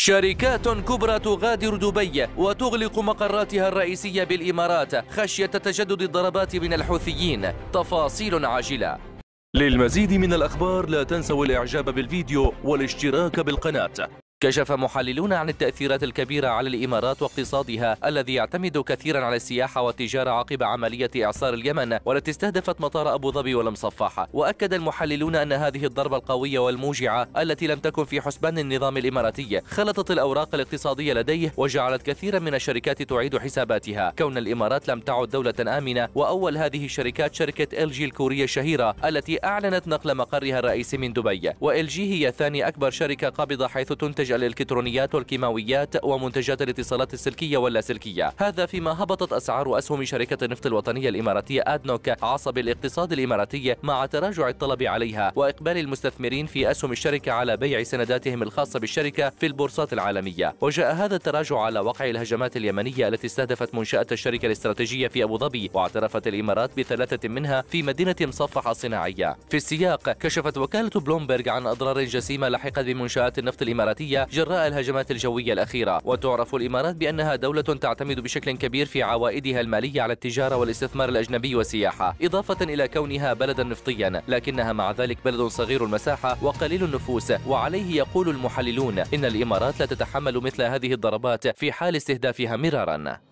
شركات كبرى تغادر دبي وتغلق مقراتها الرئيسية بالإمارات خشية تجدد الضربات من الحوثيين تفاصيل عاجلة للمزيد من الأخبار لا تنسوا الإعجاب بالفيديو والاشتراك بالقناة كشف محللون عن التأثيرات الكبيرة على الإمارات واقتصادها الذي يعتمد كثيرا على السياحة والتجارة عقب عملية إعصار اليمن والتي استهدفت مطار أبو ظبي والمصفحة وأكد المحللون أن هذه الضربة القوية والموجعة التي لم تكن في حسبان النظام الإماراتي خلطت الأوراق الاقتصادية لديه وجعلت كثيرا من الشركات تعيد حساباتها كون الإمارات لم تعد دولة آمنة وأول هذه الشركات شركة إل جي الكورية الشهيرة التي أعلنت نقل مقرها الرئيسي من دبي وإل جي هي ثاني أكبر شركة قابضة حيث تنتج منتج الإلكترونيات والكيماويات ومنتجات الاتصالات السلكية واللاسلكية هذا فيما هبطت أسعار أسهم شركة النفط الوطنية الإماراتية أدنوك عصب الاقتصاد الإماراتي مع تراجع الطلب عليها وإقبال المستثمرين في أسهم الشركة على بيع سنداتهم الخاصة بالشركة في البورصات العالمية وجاء هذا التراجع على وقع الهجمات اليمنية التي استهدفت منشأة الشركة الاستراتيجية في أبو ظبي واعترفت الإمارات بثلاثة منها في مدينة مصفحة الصناعيه. في السياق كشفت وكالة بلومبرج عن أضرار جسيمة لحقت بمنشآت النفط الإماراتية جراء الهجمات الجوية الأخيرة وتعرف الإمارات بأنها دولة تعتمد بشكل كبير في عوائدها المالية على التجارة والاستثمار الأجنبي والسياحة إضافة إلى كونها بلدا نفطيا لكنها مع ذلك بلد صغير المساحة وقليل النفوس وعليه يقول المحللون إن الإمارات لا تتحمل مثل هذه الضربات في حال استهدافها مرارا